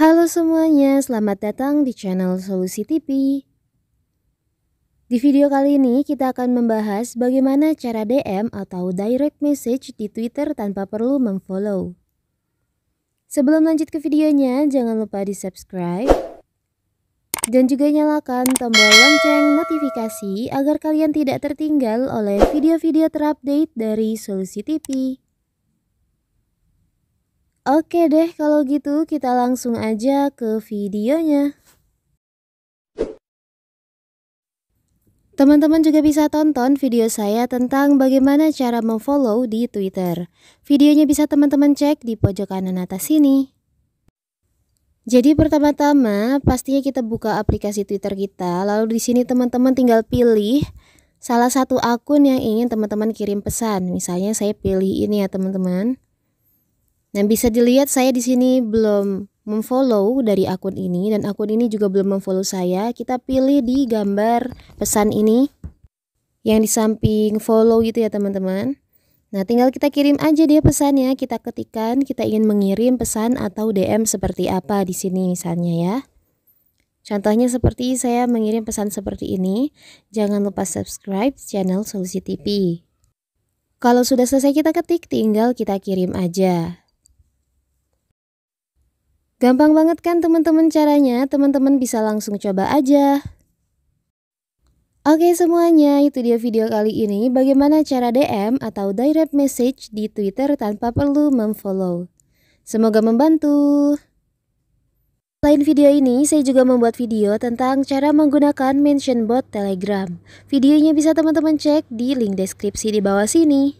Halo semuanya, selamat datang di channel Solusi TV. Di video kali ini kita akan membahas bagaimana cara DM atau direct message di Twitter tanpa perlu memfollow. Sebelum lanjut ke videonya, jangan lupa di subscribe dan juga nyalakan tombol lonceng notifikasi agar kalian tidak tertinggal oleh video-video terupdate dari Solusi TV. Oke deh, kalau gitu kita langsung aja ke videonya. Teman-teman juga bisa tonton video saya tentang bagaimana cara memfollow di Twitter. Videonya bisa teman-teman cek di pojok kanan atas sini. Jadi pertama-tama pastinya kita buka aplikasi Twitter kita, lalu di sini teman-teman tinggal pilih salah satu akun yang ingin teman-teman kirim pesan. Misalnya saya pilih ini ya teman-teman. Nah bisa dilihat saya di sini belum memfollow dari akun ini dan akun ini juga belum memfollow saya. Kita pilih di gambar pesan ini yang di samping follow gitu ya teman-teman. Nah, tinggal kita kirim aja dia pesannya. Kita ketikkan kita ingin mengirim pesan atau DM seperti apa di sini misalnya ya. Contohnya seperti saya mengirim pesan seperti ini. Jangan lupa subscribe channel Solusi TV. Kalau sudah selesai kita ketik, tinggal kita kirim aja. Gampang banget kan teman-teman caranya, teman-teman bisa langsung coba aja. Oke semuanya, itu dia video kali ini bagaimana cara DM atau direct message di Twitter tanpa perlu memfollow. Semoga membantu. Selain video ini, saya juga membuat video tentang cara menggunakan mention bot Telegram. Videonya bisa teman-teman cek di link deskripsi di bawah sini.